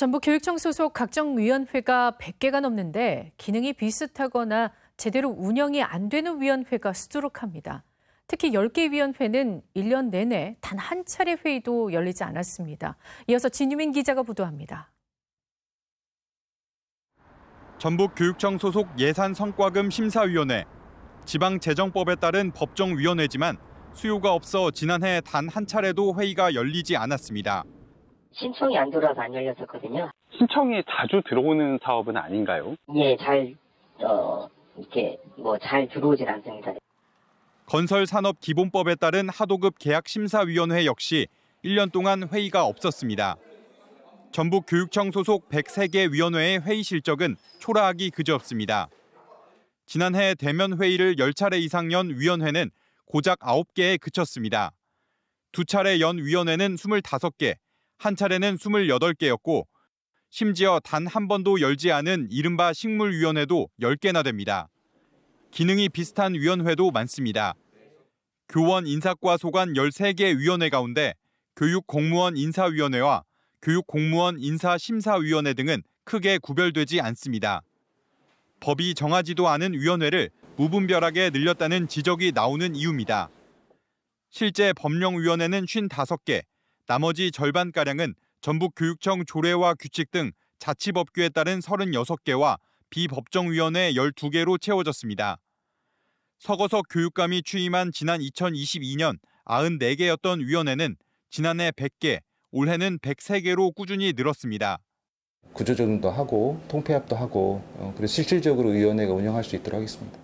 전북교육청 소속 각종 위원회가 100개가 넘는데 기능이 비슷하거나 제대로 운영이 안 되는 위원회가 수두룩합니다. 특히 10개 위원회는 1년 내내 단 한 차례 회의도 열리지 않았습니다. 이어서 진유민 기자가 보도합니다. 전북교육청 소속 예산성과금 심사위원회 지방재정법에 따른 법정위원회지만 수요가 없어 지난해 단 한 차례도 회의가 열리지 않았습니다. 신청이 안 들어와서 안 열렸었거든요. 신청이 자주 들어오는 사업은 아닌가요? 예, 잘, 어, 이렇게 뭐 잘 들어오질 않습니다. 건설산업기본법에 따른 하도급 계약심사위원회 역시 1년 동안 회의가 없었습니다. 전북 교육청 소속 103개 위원회의 회의 실적은 초라하기 그지없습니다. 지난해 대면 회의를 10차례 이상 연 위원회는 고작 9개에 그쳤습니다. 두 차례 연 위원회는 25개, 한 차례는 28개였고 심지어 단 한 번도 열지 않은 이른바 식물위원회도 10개나 됩니다. 기능이 비슷한 위원회도 많습니다. 교원 인사과 소관 13개 위원회 가운데 교육 공무원 인사위원회와 교육 공무원 인사심사위원회 등은 크게 구별되지 않습니다. 법이 정하지도 않은 위원회를 무분별하게 늘렸다는 지적이 나오는 이유입니다. 실제 법령위원회는 55개, 나머지 절반가량은 전북 교육청 조례와 규칙 등 자치법규에 따른 36개와 비법정위원회 12개로 채워졌습니다. 서거석 교육감이 취임한 지난 2022년 94개였던 위원회는 지난해 100개, 올해는 103개로 꾸준히 늘었습니다. 구조조정도 하고 통폐합도 하고 어, 그리고 실질적으로 위원회가 운영할 수 있도록 하겠습니다.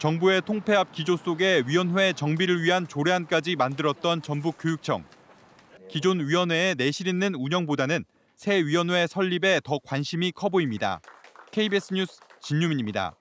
정부의 통폐합 기조 속에 위원회 정비를 위한 조례안까지 만들었던 전북교육청. 기존 위원회에 내실 있는 운영보다는 새 위원회 설립에 더 관심이 커 보입니다. KBS 뉴스 진유민입니다.